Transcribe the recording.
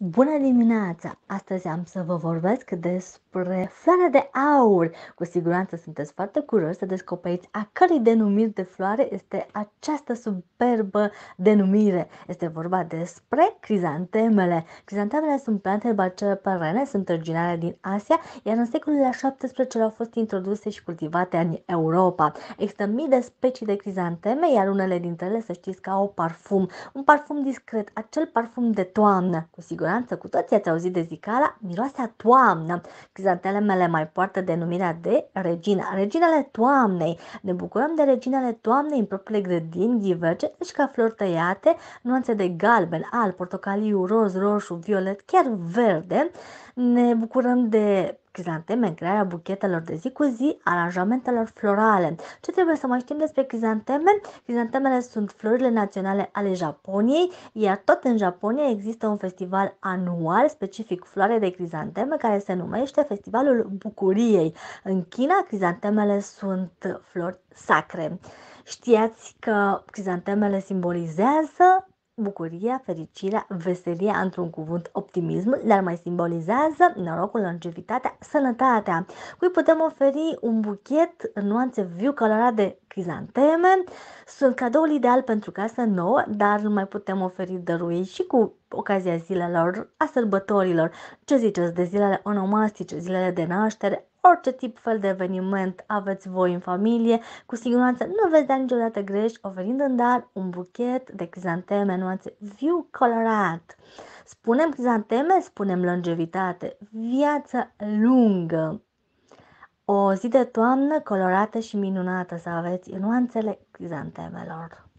Bună dimineața! Astăzi am să vă vorbesc despre floarea de aur. Cu siguranță sunteți foarte curioși să descoperiți a cărei denumiri de floare este această superbă denumire. Este vorba despre crizantemele. Crizantemele sunt plante bacele perene, sunt originare din Asia, iar în secolul al XVII au fost introduse și cultivate în Europa. Există mii de specii de crizanteme, iar unele dintre ele să știți că au parfum. Un parfum discret, acel parfum de toamnă, cu siguranță siguranță cu toții ați auzit de zicala, miroase a toamnă. mele mai poartă denumirea de regina, reginele toamnei. Ne bucurăm de reginele toamnei în propriile grădini, ghivece și deci ca flori tăiate, nuanțe de galben, alb, portocaliu, roz, roșu, violet, chiar verde. Ne bucurăm de Crizanteme, crearea buchetelor de zi cu zi, aranjamentelor florale. Ce trebuie să mai știm despre crizanteme? Crizantemele sunt florile naționale ale Japoniei, iar tot în Japonia există un festival anual specific floare de crizanteme care se numește Festivalul Bucuriei. În China, crizantemele sunt flori sacre. Știați că crizantemele simbolizează bucuria, fericirea, veselia, într-un cuvânt optimism, dar mai simbolizează norocul, longevitatea, sănătatea. Cui putem oferi un buchet în nuanțe viu colorat de crizanteme. Sunt cadoul ideal pentru casă nouă, dar mai putem oferi dărui și cu ocazia zilelor, a sărbătorilor. Ce ziceți de zilele onomastice, zilele de naștere, orice tip fel de eveniment aveți voi în familie, cu siguranță nu veți da niciodată greș oferind în dar un buchet de crizanteme nuanțe viu colorat. Spunem crizanteme, spunem longevitate, viață lungă. O zi de toamnă colorată și minunată să aveți în nuanțele crizantemelor.